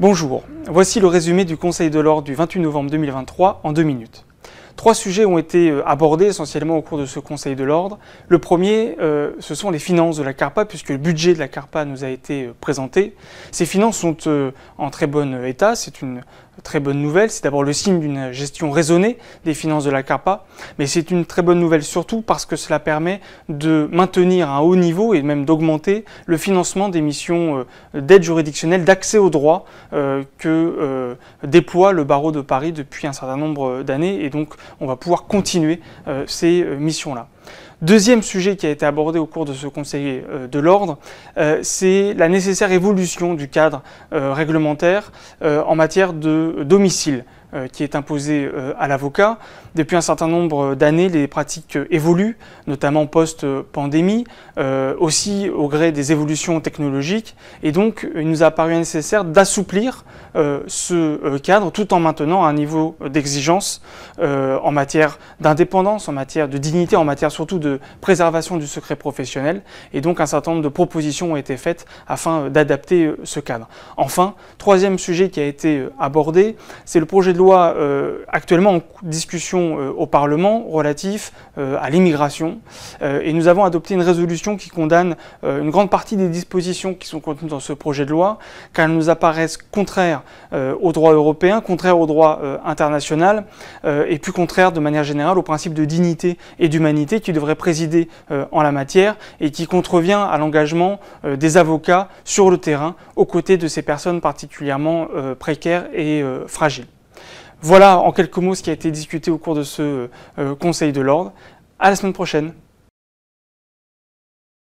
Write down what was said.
Bonjour, voici le résumé du Conseil de l'Ordre du 28 novembre 2023 en deux minutes. Trois sujets ont été euh, abordés essentiellement au cours de ce Conseil de l'Ordre. Le premier, euh, ce sont les finances de la CARPA, puisque le budget de la CARPA nous a été euh, présenté. Ces finances sont en très bon état, c'est une très bonne nouvelle, c'est d'abord le signe d'une gestion raisonnée des finances de la CARPA, mais c'est une très bonne nouvelle surtout parce que cela permet de maintenir un haut niveau et même d'augmenter le financement des missions euh, d'aide juridictionnelle, d'accès au droit euh, que euh, déploie le barreau de Paris depuis un certain nombre d'années et donc on va pouvoir continuer ces missions-là. Deuxième sujet qui a été abordé au cours de ce Conseil euh, de l'ordre, euh, c'est la nécessaire évolution du cadre euh, réglementaire en matière de domicile. Euh, qui est imposé euh, à l'avocat. Depuis un certain nombre d'années, les pratiques euh, évoluent, notamment post-pandémie, aussi au gré des évolutions technologiques. Et donc, il nous a paru nécessaire d'assouplir ce cadre tout en maintenant un niveau d'exigence en matière d'indépendance, en matière de dignité, en matière surtout de préservation du secret professionnel. Et donc, un certain nombre de propositions ont été faites afin d'adapter ce cadre. Enfin, troisième sujet qui a été abordé, c'est le projet de loi euh, actuellement en discussion euh, au Parlement relatif euh, à l'immigration. et nous avons adopté une résolution qui condamne une grande partie des dispositions qui sont contenues dans ce projet de loi, car elles nous apparaissent contraires au droit européen, contraires au droit international, et plus contraires de manière générale aux principe de dignité et d'humanité qui devraient présider en la matière et qui contrevient à l'engagement des avocats sur le terrain aux côtés de ces personnes particulièrement précaires et fragiles. Voilà en quelques mots ce qui a été discuté au cours de ce euh, euh, Conseil de l'Ordre. À la semaine prochaine